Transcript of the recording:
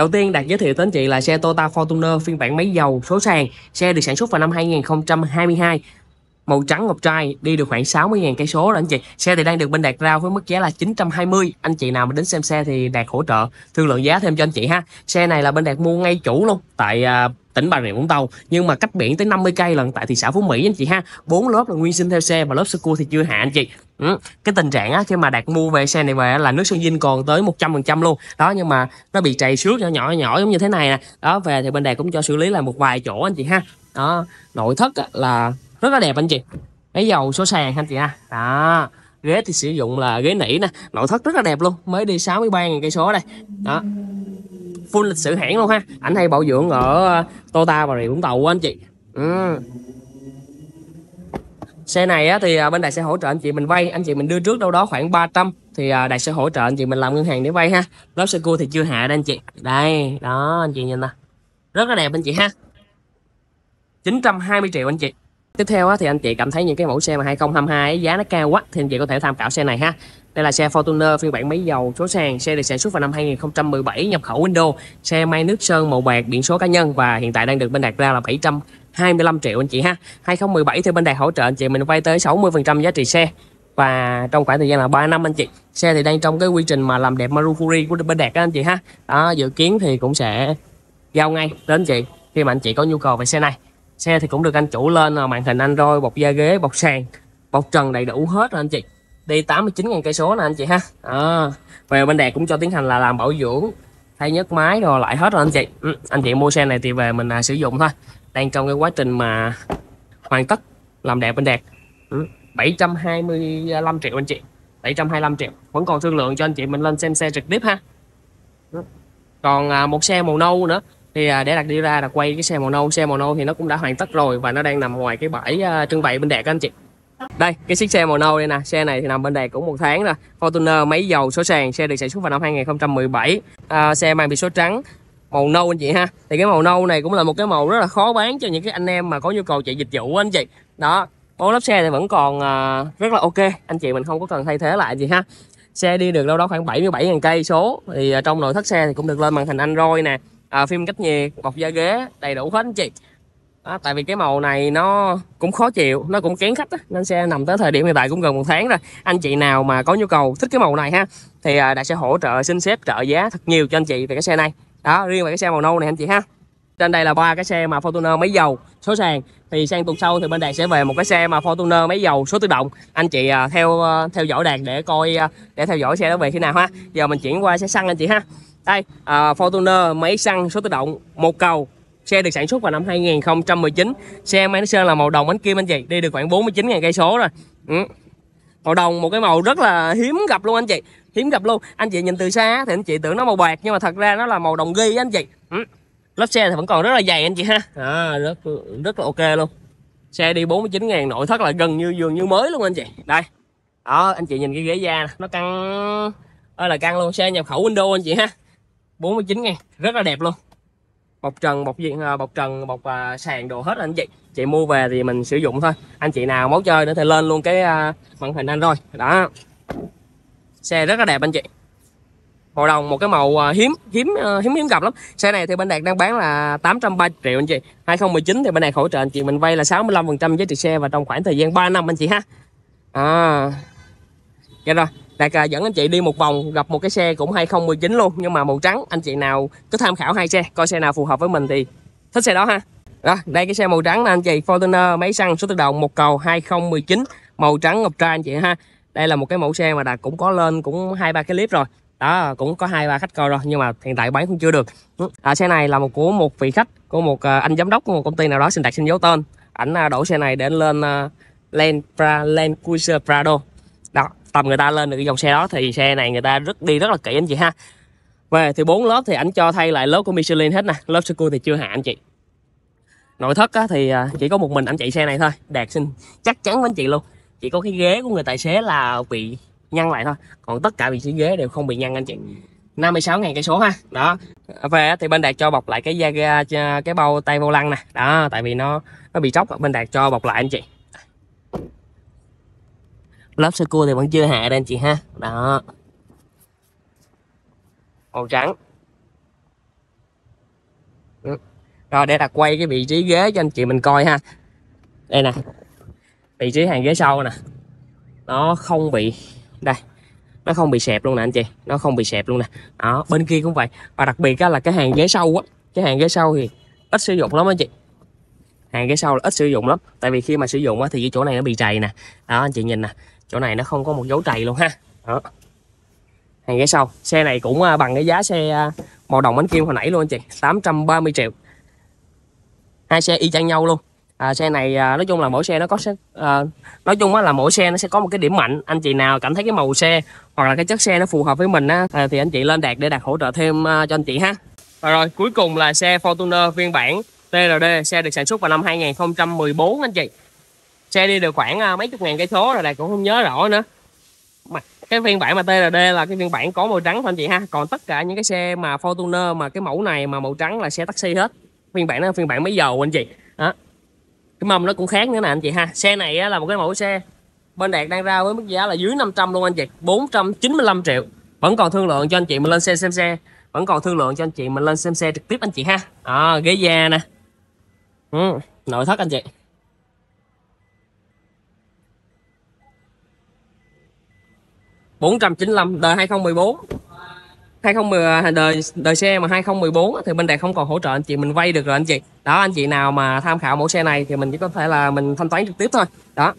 Đầu tiên đặt giới thiệu đến chị là xe Toyota Fortuner phiên bản máy dầu số sàn. Xe được sản xuất vào năm 2022 màu trắng ngọc trai đi được khoảng 60.000 cây số đó anh chị. Xe thì đang được bên Đạt rao với mức giá là 920. Anh chị nào mà đến xem xe thì Đạt hỗ trợ thương lượng giá thêm cho anh chị ha. Xe này là bên Đạt mua ngay chủ luôn tại à, tỉnh Bà Rịa Vũng Tàu nhưng mà cách biển tới 50 cây lần tại thị xã Phú Mỹ anh chị ha. Bốn lớp là nguyên sinh theo xe và lớp sơ cua thì chưa hạ anh chị. Ừ, cái tình trạng á khi mà đạt mua về xe này về là nước sơn dinh còn tới 100% luôn đó nhưng mà nó bị trầy xước nhỏ nhỏ nhỏ giống như thế này nè đó về thì bên đài cũng cho xử lý là một vài chỗ anh chị ha đó nội thất á, là rất là đẹp anh chị máy dầu số sàn anh chị ha đó ghế thì sử dụng là ghế nỉ nè nội thất rất là đẹp luôn mới đi 63.000 cây số đây đó full lịch sử hãng luôn ha ảnh hay bảo dưỡng ở Tota và Rịa Vũng Tàu anh chị ừ xe này á, thì à, bên đại sẽ hỗ trợ anh chị mình vay anh chị mình đưa trước đâu đó khoảng 300 thì à, đại sẽ hỗ trợ anh chị mình làm ngân hàng để vay ha lớp xe cua thì chưa hạ đây anh chị đây đó anh chị nhìn nè rất là đẹp anh chị ha 920 triệu anh chị Tiếp theo á, thì anh chị cảm thấy những cái mẫu xe mà 2022 ấy, giá nó cao quá thì anh chị có thể tham khảo xe này ha. Đây là xe Fortuner phiên bản máy dầu số sàn, xe được sản xuất vào năm 2017, nhập khẩu Indo, xe may nước sơn màu bạc, biển số cá nhân và hiện tại đang được bên đặt ra là 700 25 triệu anh chị ha 2017 thì bên đài hỗ trợ anh chị mình vay tới 60 phần trăm giá trị xe và trong khoảng thời gian là 3 năm anh chị xe thì đang trong cái quy trình mà làm đẹp Marufuri của bên đẹp đó anh chị ha đó dự kiến thì cũng sẽ giao ngay đến anh chị khi mà anh chị có nhu cầu về xe này xe thì cũng được anh chủ lên à, màn hình Android bọc da ghế bọc sàn bọc trần đầy đủ hết rồi anh chị đi 89.000 cây số nè anh chị ha à, về bên đẹp cũng cho tiến hành là làm bảo dưỡng thay nhớt máy rồi lại hết rồi anh chị ừ, anh chị mua xe này thì về mình à, sử dụng thôi đang trong cái quá trình mà hoàn tất làm đẹp bên đẹp 725 ừ, triệu anh chị 725 triệu vẫn còn thương lượng cho anh chị mình lên xem xe trực tiếp ha ừ. còn à, một xe màu nâu nữa thì à, để đặt đi ra là quay cái xe màu nâu xe màu nâu thì nó cũng đã hoàn tất rồi và nó đang nằm ngoài cái bãi à, trưng bày bên đẹp anh chị đây cái chiếc xe màu nâu đây nè xe này thì nằm bên đây cũng một tháng rồi Fortuner máy dầu số sàn xe được sản xuất vào năm 2017 à, xe mang biển số trắng màu nâu anh chị ha thì cái màu nâu này cũng là một cái màu rất là khó bán cho những cái anh em mà có nhu cầu chạy dịch vụ anh chị đó bốn lớp xe thì vẫn còn uh, rất là ok anh chị mình không có cần thay thế lại gì ha xe đi được đâu đó khoảng 77.000 cây số thì uh, trong nội thất xe thì cũng được lên màn hình Android nè à, phim cách nhiệt bọc da ghế đầy đủ hết anh chị đó, tại vì cái màu này nó cũng khó chịu nó cũng kén khách á. nên xe nằm tới thời điểm hiện tại cũng gần một tháng rồi anh chị nào mà có nhu cầu thích cái màu này ha thì à, đã sẽ hỗ trợ xin xếp trợ giá thật nhiều cho anh chị về cái xe này đó riêng về cái xe màu nâu này anh chị ha trên đây là ba cái xe mà Fortuner máy dầu số sàn thì sang tuần sau thì bên đạt sẽ về một cái xe mà Fortuner máy dầu số tự động anh chị à, theo à, theo dõi đạt để coi à, để theo dõi xe đó về khi nào ha giờ mình chuyển qua xe xăng anh chị ha đây uh, Fortuner máy xăng số tự động một cầu xe được sản xuất vào năm 2019 xe mang sơn là màu đồng bánh kim anh chị đi được khoảng 49.000 cây số rồi ừ màu đồng một cái màu rất là hiếm gặp luôn anh chị hiếm gặp luôn anh chị nhìn từ xa thì anh chị tưởng nó màu bạc nhưng mà thật ra nó là màu đồng ghi anh chị ừ, lớp xe thì vẫn còn rất là dày anh chị ha à, rất rất là ok luôn xe đi 49 ngàn nội thất là gần như dường như mới luôn anh chị đây đó anh chị nhìn cái ghế da nó căng ơi là căng luôn xe nhập khẩu window anh chị ha 49 ngàn rất là đẹp luôn bọc trần bọc diện ờ, bọc trần bọc à, sàn đồ hết anh chị chị mua về thì mình sử dụng thôi anh chị nào máu chơi nữa thì lên luôn cái à, màn hình anh rồi đó xe rất là đẹp anh chị màu đồng một cái màu hiếm hiếm hiếm hiếm gặp lắm xe này thì bên đạt đang bán là 830 triệu anh chị 2019 thì bên này hỗ trợ anh chị mình vay là 65 phần trăm giá trị xe và trong khoảng thời gian 3 năm anh chị ha à vậy dạ rồi Đạt à, dẫn anh chị đi một vòng gặp một cái xe cũng 2019 luôn nhưng mà màu trắng anh chị nào cứ tham khảo hai xe coi xe nào phù hợp với mình thì thích xe đó ha đó, đây cái xe màu trắng nè anh chị Fortuner máy xăng số tự động một cầu 2019 màu trắng ngọc trai anh chị ha đây là một cái mẫu xe mà đạt cũng có lên cũng hai ba cái clip rồi đó cũng có hai ba khách coi rồi nhưng mà hiện tại bán cũng chưa được ừ, à, xe này là một của một vị khách của một à, anh giám đốc của một công ty nào đó xin đặt xin dấu tên ảnh à, đổ xe này để lên uh, Land, pra, Land Cruiser Prado tầm người ta lên được cái dòng xe đó thì xe này người ta rất đi rất là kỹ anh chị ha về thì bốn lớp thì ảnh cho thay lại lớp của Michelin hết nè lớp Seco thì chưa hạ anh chị nội thất á, thì à, chỉ có một mình anh chạy xe này thôi đạt xin chắc chắn với anh chị luôn chỉ có cái ghế của người tài xế là bị nhăn lại thôi còn tất cả vị trí ghế đều không bị nhăn anh chị 56 ngàn cây số ha đó về thì bên đạt cho bọc lại cái da à, cái bao tay vô lăng nè đó tại vì nó nó bị tróc bên đạt cho bọc lại anh chị lớp sơ cua thì vẫn chưa hạ đây anh chị ha đó màu trắng ừ. rồi để đặt quay cái vị trí ghế cho anh chị mình coi ha đây nè vị trí hàng ghế sau nè nó không bị đây nó không bị sẹp luôn nè anh chị nó không bị sẹp luôn nè đó bên kia cũng vậy và đặc biệt á, là cái hàng ghế sau á cái hàng ghế sau thì ít sử dụng lắm anh chị hàng ghế sau là ít sử dụng lắm tại vì khi mà sử dụng á, thì cái chỗ này nó bị trầy nè đó anh chị nhìn nè chỗ này nó không có một dấu trầy luôn ha đó hàng ghế sau xe này cũng à, bằng cái giá xe à, màu đồng bánh kim hồi nãy luôn anh chị 830 triệu hai xe y chang nhau luôn à, xe này à, nói chung là mỗi xe nó có sẽ à, nói chung á là mỗi xe nó sẽ có một cái điểm mạnh anh chị nào cảm thấy cái màu xe hoặc là cái chất xe nó phù hợp với mình á thì anh chị lên đạt để đạt hỗ trợ thêm cho anh chị ha và rồi cuối cùng là xe Fortuner phiên bản TRD xe được sản xuất vào năm 2014 anh chị xe đi được khoảng à, mấy chục ngàn cây số rồi này cũng không nhớ rõ nữa mà cái phiên bản mà TRD là cái phiên bản có màu trắng thôi anh chị ha còn tất cả những cái xe mà Fortuner mà cái mẫu này mà màu trắng là xe taxi hết phiên bản đó là phiên bản mấy dầu anh chị đó cái mâm nó cũng khác nữa nè anh chị ha xe này là một cái mẫu xe bên đạt đang ra với mức giá là dưới 500 luôn anh chị 495 triệu vẫn còn thương lượng cho anh chị mình lên xe xem xe vẫn còn thương lượng cho anh chị mình lên xem xe trực tiếp anh chị ha à, ghế da nè ừ, nội thất anh chị 495 đời 2014 2010 à, đời đời xe mà 2014 thì bên đây không còn hỗ trợ anh chị mình vay được rồi anh chị đó anh chị nào mà tham khảo mẫu xe này thì mình chỉ có thể là mình thanh toán trực tiếp thôi đó